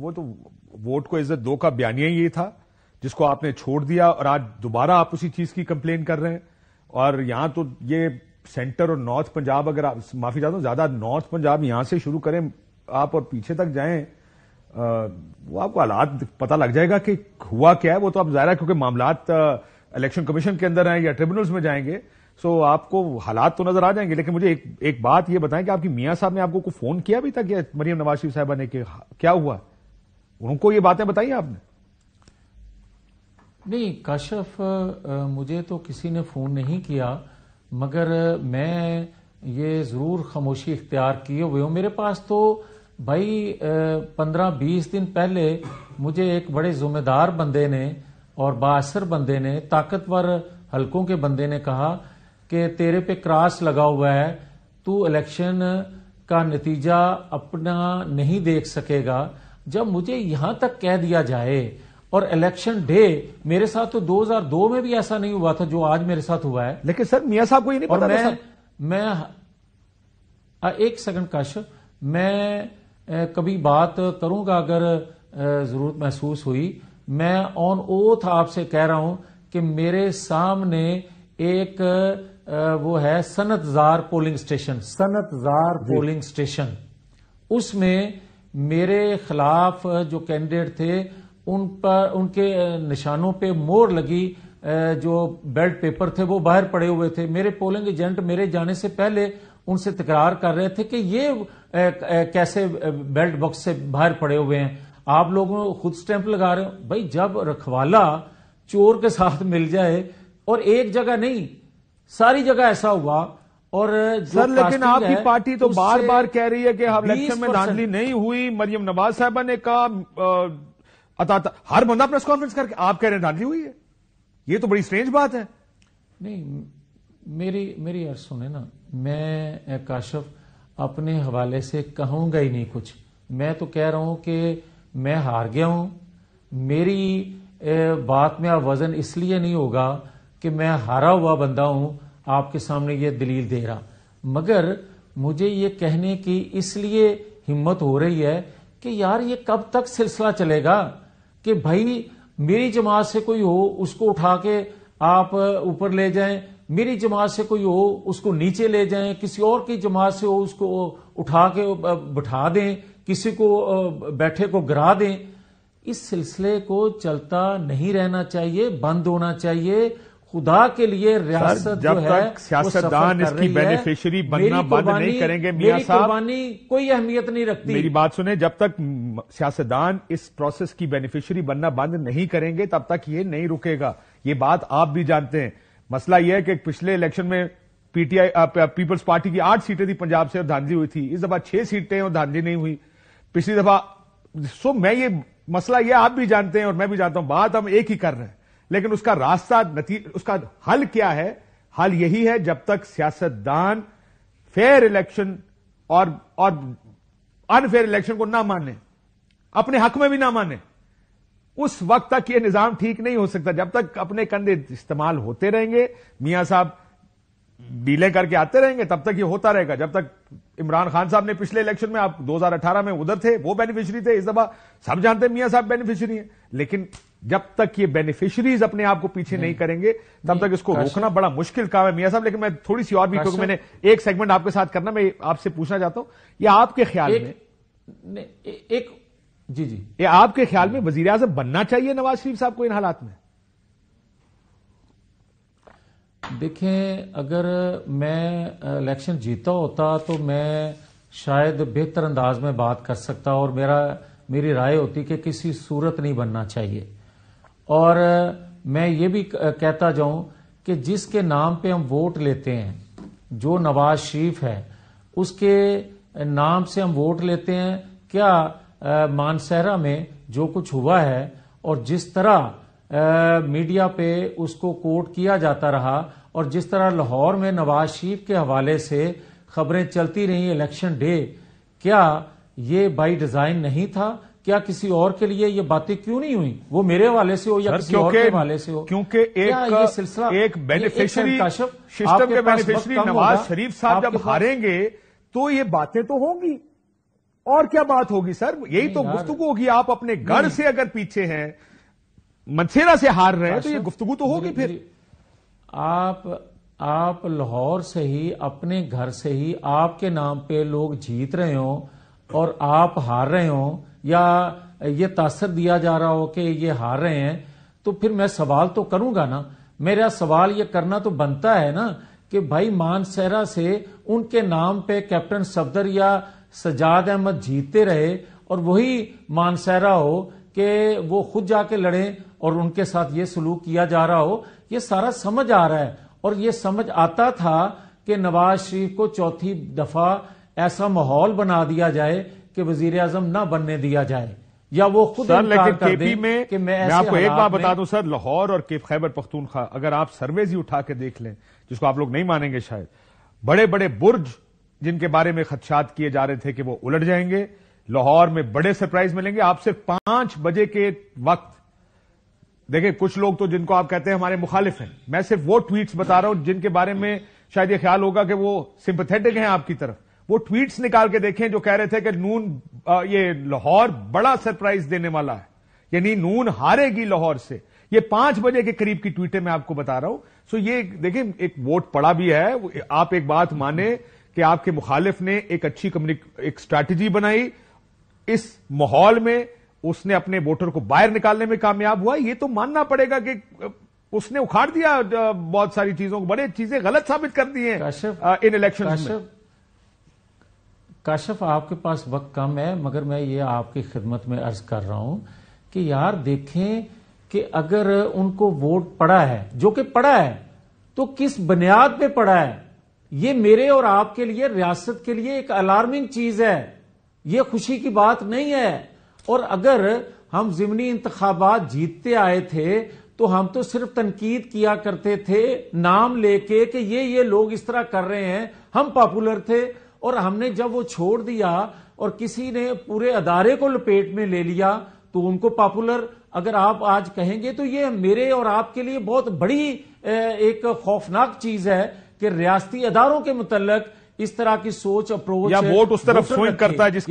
वो तो वोट को इज्जत दो का बयानिया ये था जिसको आपने छोड़ दिया और आज दोबारा आप उसी चीज की कंप्लेन कर रहे हैं और यहां तो ये सेंटर और नॉर्थ पंजाब अगर आप माफी चाहता हूं ज्यादा नॉर्थ पंजाब यहां से शुरू करें आप और पीछे तक जाए वो आपको हालात पता लग जाएगा कि हुआ क्या है वो तो आप जाहिर है क्योंकि मामला इलेक्शन कमीशन के अंदर हैं या ट्रिब्यूनल्स में जाएंगे सो आपको हालात तो नजर आ जाएंगे लेकिन मुझे एक एक बात ये बताएं कि आपकी मियाँ साहब ने आपको फोन किया भी था कि मरियम नवाज शरीफ साहबा ने कि हाँ, क्या हुआ उनको ये बातें बताई आपने नहीं काशफ मुझे तो किसी ने फोन नहीं किया मगर मैं ये जरूर खामोशी इख्तियार किए हुए हूँ मेरे पास तो भाई पंद्रह बीस दिन पहले मुझे एक बड़े जुम्मेदार बंदे ने और बासर बंदे ने ताकतवर हलकों के बंदे ने कहा कि तेरे पे क्रास लगा हुआ है तू इलेक्शन का नतीजा अपना नहीं देख सकेगा जब मुझे यहां तक कह दिया जाए और इलेक्शन डे मेरे साथ तो 2002 में भी ऐसा नहीं हुआ था जो आज मेरे साथ हुआ है लेकिन सर मियाँ साहब को ये नहीं पता मैं, मैं एक सेकंड कश मैं ए, कभी बात करूंगा अगर जरूरत महसूस हुई मैं ऑन ओथ आपसे कह रहा हूं कि मेरे सामने एक वो है Sanatzar polling station Sanatzar polling station उसमें मेरे खिलाफ जो कैंडिडेट थे उन पर उनके निशानों पे मोर लगी जो बेल्ट पेपर थे वो बाहर पड़े हुए थे मेरे पोलिंग एजेंट मेरे जाने से पहले उनसे तकरार कर रहे थे कि ये कैसे बेल्ट बॉक्स से बाहर पड़े हुए हैं आप लोग खुद स्टैंप लगा रहे हो भाई जब रखवाला चोर के साथ मिल जाए और एक जगह नहीं सारी जगह ऐसा हुआ और सर लेकिन आपकी पार्टी तो बार बार कह रही है कि इलेक्शन में धांधली नहीं हुई मरियम नवाज साहबा ने कहा अतः हर बंदा प्रेस कॉन्फ्रेंस करके आप कह रहे हैं धांधली हुई है ये तो बड़ी स्ट्रेंज बात है नहीं मेरी मेरी अर्ज सुने ना मैं काशफ अपने हवाले से कहूंगा ही नहीं कुछ मैं तो कह रहा हूं कि मैं हार गया हूं मेरी बात में वजन इसलिए नहीं होगा कि मैं हारा हुआ बंदा हूं आपके सामने ये दलील दे रहा मगर मुझे ये कहने की इसलिए हिम्मत हो रही है कि यार ये कब तक सिलसिला चलेगा कि भाई मेरी जमात से कोई हो उसको उठा के आप ऊपर ले जाएं मेरी जमात से कोई हो उसको नीचे ले जाएं किसी और की जमात से हो उसको उठा के बिठा दें किसी को बैठे को गिरा दें इस सिलसिले को चलता नहीं रहना चाहिए बंद होना चाहिए खुदा के लिए रियासत जब जो तक सियासतदान इसकी बेनिफिशियरी बनना बंद नहीं करेंगे मियां साहब कोई अहमियत नहीं रखती मेरी बात सुने जब तक सियासतदान इस प्रोसेस की बेनिफिशियरी बनना बंद नहीं करेंगे तब तक ये नहीं रुकेगा ये बात आप भी जानते हैं मसला यह है कि पिछले इलेक्शन में पीटीआई पीपल्स पार्टी की आठ सीटें थी पंजाब से और धांधली हुई थी इस दफा छह सीटें और धांधली नहीं हुई पिछली दफा सो मैं ये मसला यह आप भी जानते हैं और मैं भी जानता हूं बात हम एक ही कर रहे हैं लेकिन उसका रास्ता उसका हल क्या है हल यही है जब तक सियासतदान फेयर इलेक्शन और और अनफेयर इलेक्शन को ना माने अपने हक में भी ना माने उस वक्त तक यह निजाम ठीक नहीं हो सकता जब तक अपने कंधे इस्तेमाल होते रहेंगे मियां साहब डीले करके आते रहेंगे तब तक ये होता रहेगा जब तक इमरान खान साहब ने पिछले इलेक्शन में आप 2018 में उधर थे वो बेनिफिशियरी थे इस दफा सब जानते हैं मियाँ साहब बेनिफिशियरी हैं लेकिन जब तक ये बेनिफिशरीज अपने आप को पीछे नहीं, नहीं करेंगे तब तक इसको रोकना बड़ा मुश्किल काम है मियाँ साहब लेकिन मैं थोड़ी सी और भी क्योंकि मैंने एक सेगमेंट आपके साथ करना मैं आपसे पूछना चाहता हूं ये आपके ख्याल में एक जी जी ये आपके ख्याल में वजीर बनना चाहिए नवाज शरीफ साहब को इन हालात में देखें अगर मैं इलेक्शन जीता होता तो मैं शायद बेहतर अंदाज में बात कर सकता और मेरा मेरी राय होती कि किसी सूरत नहीं बनना चाहिए और मैं ये भी कहता जाऊं कि जिसके नाम पे हम वोट लेते हैं जो नवाज शरीफ है उसके नाम से हम वोट लेते हैं क्या मानसहरा में जो कुछ हुआ है और जिस तरह आ, मीडिया पे उसको कोट किया जाता रहा और जिस तरह लाहौर में नवाज शरीफ के हवाले से खबरें चलती रही इलेक्शन डे क्या ये बाई डिजाइन नहीं था क्या किसी और के लिए ये बातें क्यों नहीं हुई वो मेरे वाले से हो या किसी और के वाले से हो क्योंकि एक ये सिलसिला एक बेनिफिशरी सिस्टम के बेनिफिशरी नवाज शरीफ साहब जब हारेंगे तो ये बातें तो होंगी और क्या बात होगी सर यही तो गुफ्तगु होगी आप अपने घर से अगर पीछे हैं मनसेरा से हार रहे हैं हाँ तो ये गुफ्तगु तो होगी फिर आप आप लाहौर से ही अपने घर से ही आपके नाम पे लोग जीत रहे हो और आप हार रहे हो या ये तासर दिया जा रहा हो कि ये हार रहे हैं तो फिर मैं सवाल तो करूंगा ना मेरा सवाल ये करना तो बनता है ना कि भाई मानसहरा से उनके नाम पे कैप्टन सफदर या सजाद अहमद जीतते रहे और वही मानसहरा हो कि वो खुद जाके लड़े और उनके साथ ये सलूक किया जा रहा हो ये सारा समझ आ रहा है और ये समझ आता था कि नवाज शरीफ को चौथी दफा ऐसा माहौल बना दिया जाए कि वजीर आजम ना बनने दिया जाए या वो खुद सर, लेकिन कर केपी में कि मैं, मैं आपको एक बात बता दूं सर लाहौर और के खैबर पख्तूनखा अगर आप सर्वेज ही उठा के देख लें जिसको आप लोग नहीं मानेंगे शायद बड़े बड़े बुर्ज जिनके बारे में खदशात किए जा रहे थे कि वो उलट जाएंगे लाहौर में बड़े सरप्राइज मिलेंगे आप सिर्फ पांच बजे के वक्त देखिए कुछ लोग तो जिनको आप कहते हैं हमारे मुखालिफ हैं मैं सिर्फ वो ट्वीट्स बता रहा हूं जिनके बारे में शायद ये ख्याल होगा कि वो सिंपथेटिक हैं आपकी तरफ वो ट्वीट्स निकाल के देखें जो कह रहे थे कि नून ये लाहौर बड़ा सरप्राइज देने वाला है यानी नून हारेगी लाहौर से ये पांच बजे के करीब की ट्वीटें मैं आपको बता रहा हूं सो ये देखिए एक वोट पड़ा भी है आप एक बात माने कि आपके मुखालिफ ने एक अच्छी एक स्ट्रैटेजी बनाई इस माहौल में उसने अपने वोटर को बाहर निकालने में कामयाब हुआ ये तो मानना पड़ेगा कि उसने उखाड़ दिया बहुत सारी चीजों को बड़े चीजें गलत साबित कर दी हैं इन इलेक्शन काशफ, काशफ आपके पास वक्त कम है मगर मैं ये आपकी खिदमत में अर्ज कर रहा हूं कि यार देखें कि अगर उनको वोट पड़ा है जो कि पड़ा है तो किस बुनियाद पे पड़ा है ये मेरे और आपके लिए रियासत के लिए एक अलार्मिंग चीज है ये खुशी की बात नहीं है और अगर हम ज़िमनी इंतबात जीतते आए थे तो हम तो सिर्फ तनकीद किया करते थे नाम लेके कि ये ये लोग इस तरह कर रहे हैं हम पॉपुलर थे और हमने जब वो छोड़ दिया और किसी ने पूरे अदारे को लपेट में ले लिया तो उनको पॉपुलर अगर आप आज कहेंगे तो ये मेरे और आपके लिए बहुत बड़ी एक खौफनाक चीज है कि रियाती अदारों के मुतलक इस तरह की सोच अप्रोच या वोट उस तरफ स्विंग करता है जिसके